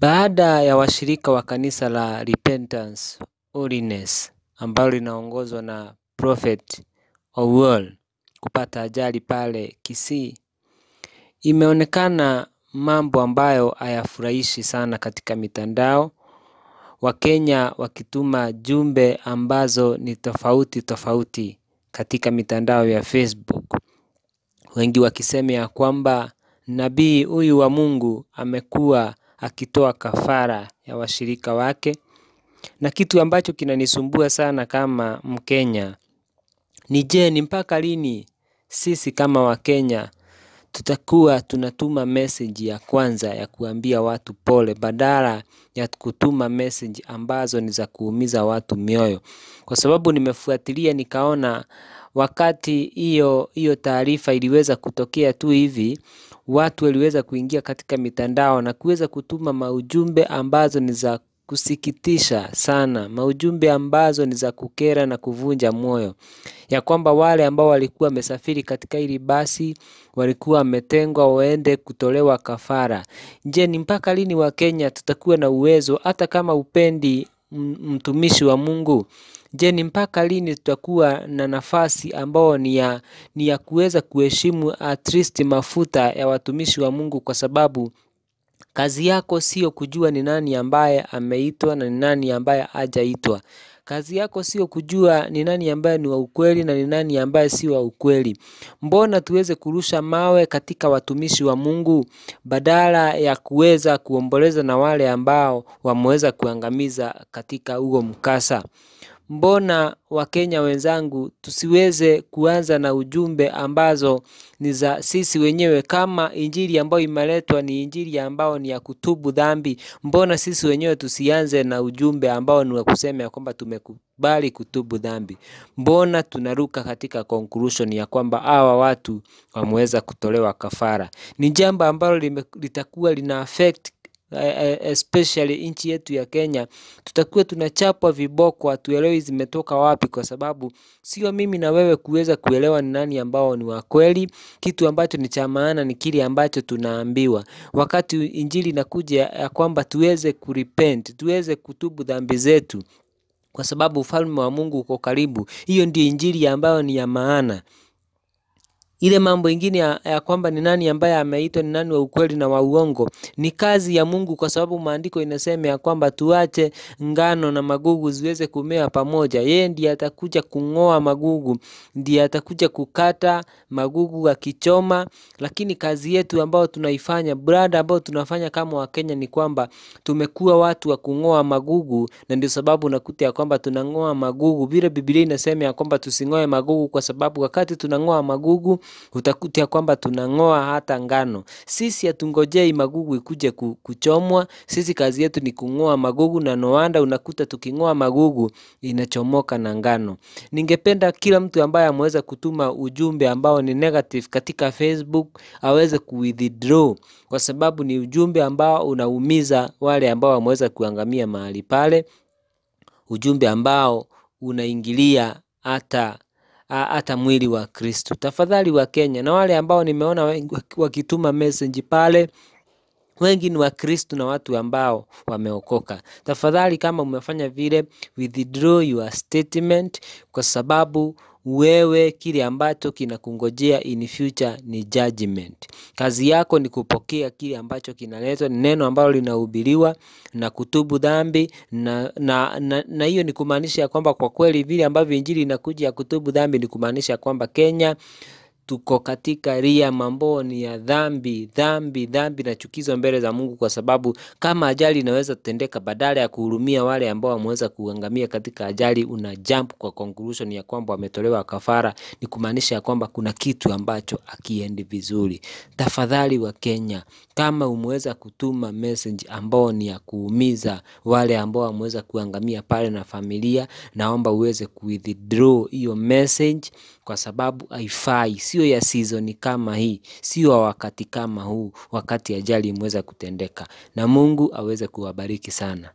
Baada ya washirika wa kanisa la Repentance Holiness ambalo linaongozwa na Prophet Owuor kupata ajali pale Kisii, imeonekana mambo ambayo hayafurahishi sana katika mitandao, Wakenya wakituma jumbe ambazo ni tofauti tofauti katika mitandao ya Facebook, wengi wakisema ya kwamba nabii huyu wa Mungu amekuwa akitoa kafara ya washirika wake. Na kitu ambacho kinanisumbua sana kama Mkenya ni je, ni mpaka lini sisi kama Wakenya tutakuwa tunatuma message ya kwanza ya kuambia watu pole, badala ya kutuma message ambazo ni za kuumiza watu mioyo, kwa sababu nimefuatilia nikaona wakati hiyo hiyo taarifa iliweza kutokea tu hivi watu waliweza kuingia katika mitandao na kuweza kutuma maujumbe ambazo ni za kusikitisha sana, maujumbe ambazo ni za kukera na kuvunja moyo, ya kwamba wale ambao walikuwa wamesafiri katika hili basi walikuwa wametengwa waende kutolewa kafara. Je, ni mpaka lini Wakenya tutakuwa na uwezo, hata kama upendi mtumishi wa Mungu Je, ni mpaka lini tutakuwa na nafasi ambayo ni ya, ni ya kuweza kuheshimu at least mafuta ya watumishi wa Mungu kwa sababu kazi yako sio kujua ni nani ambaye ameitwa na ni nani ambaye hajaitwa. Kazi yako sio kujua ni nani ambaye ni wa ukweli na ni nani ambaye si wa ukweli. Mbona tuweze kurusha mawe katika watumishi wa Mungu badala ya kuweza kuomboleza na wale ambao wameweza kuangamiza katika huo mkasa? mbona Wakenya wenzangu tusiweze kuanza na ujumbe ambazo ni za sisi wenyewe, kama injili ambayo imeletwa ni injili ambayo ni ya kutubu dhambi, mbona sisi wenyewe tusianze na ujumbe ambao ni wa kusema ya kwamba tumekubali kutubu dhambi? Mbona tunaruka katika conclusion ya kwamba hawa watu wameweza kutolewa kafara? Ni jambo ambalo litakuwa lina affect Eh, eh, especially nchi yetu ya Kenya, tutakuwa tunachapwa viboko, hatuelewi zimetoka wapi, kwa sababu sio mimi na wewe kuweza kuelewa ni nani ambao ni wa kweli. Kitu ambacho ni cha maana ni kile ambacho tunaambiwa, wakati injili inakuja ya kwamba tuweze kurepent, tuweze kutubu dhambi zetu, kwa sababu ufalme wa Mungu uko karibu. Hiyo ndio injili ambayo ni ya maana. Ile mambo ingine ya, ya kwamba ni nani ambaye ameitwa, ni nani wa ukweli na wa uongo, ni kazi ya Mungu, kwa sababu maandiko inasema ya kwamba tuache ngano na magugu ziweze kumea pamoja. Yeye ndiye atakuja kung'oa magugu, ndiye atakuja kukata magugu akichoma. Lakini kazi yetu ambayo tunaifanya brada, ambayo tunafanya kama Wakenya ni kwamba tumekuwa watu wa kung'oa magugu, na ndio sababu unakuta ya kwamba tunang'oa magugu vile Biblia inasema ya kwamba tusing'oe magugu, kwa sababu wakati tunang'oa magugu utakuta kwamba tunang'oa hata ngano. Sisi hatungojei magugu ikuje kuchomwa, sisi kazi yetu ni kung'oa magugu, na noanda unakuta tuking'oa magugu inachomoka na ngano. Ningependa kila mtu ambaye ameweza kutuma ujumbe ambao ni negative katika Facebook aweze kuwithdraw, kwa sababu ni ujumbe ambao unaumiza wale ambao wameweza kuangamia mahali pale, ujumbe ambao unaingilia hata hata mwili wa Kristo. Tafadhali wa Kenya na wale ambao nimeona wakituma message pale wengi ni Wakristo na watu ambao wameokoka. Tafadhali, kama umefanya vile, withdraw your statement, kwa sababu wewe kile ambacho kinakungojea in future ni judgment. Kazi yako ni kupokea kile ambacho kinaletwa, ni neno ambalo linahubiriwa na kutubu dhambi, na, na, na, na hiyo ni kumaanisha ya kwamba kwa kweli vile ambavyo injili inakuja ya kutubu dhambi ni kumaanisha kwamba Kenya tuko katika ria, mamboni ya dhambi, dhambi, dhambi na chukizo mbele za Mungu, kwa sababu kama ajali inaweza tendeka, badala ya kuhurumia wale ambao wameweza kuangamia katika ajali, una jump kwa conclusion ya kwamba wametolewa kafara, ni kumaanisha ya kwamba kuna kitu ambacho akiendi vizuri. Tafadhali wa Kenya, kama umeweza kutuma message ambao ni ya kuumiza wale ambao wameweza kuangamia pale na familia, naomba uweze ku withdraw hiyo message kwa sababu haifai sio ya sizoni kama hii, sio wa wakati kama huu, wakati ajali imeweza kutendeka, na Mungu aweze kuwabariki sana.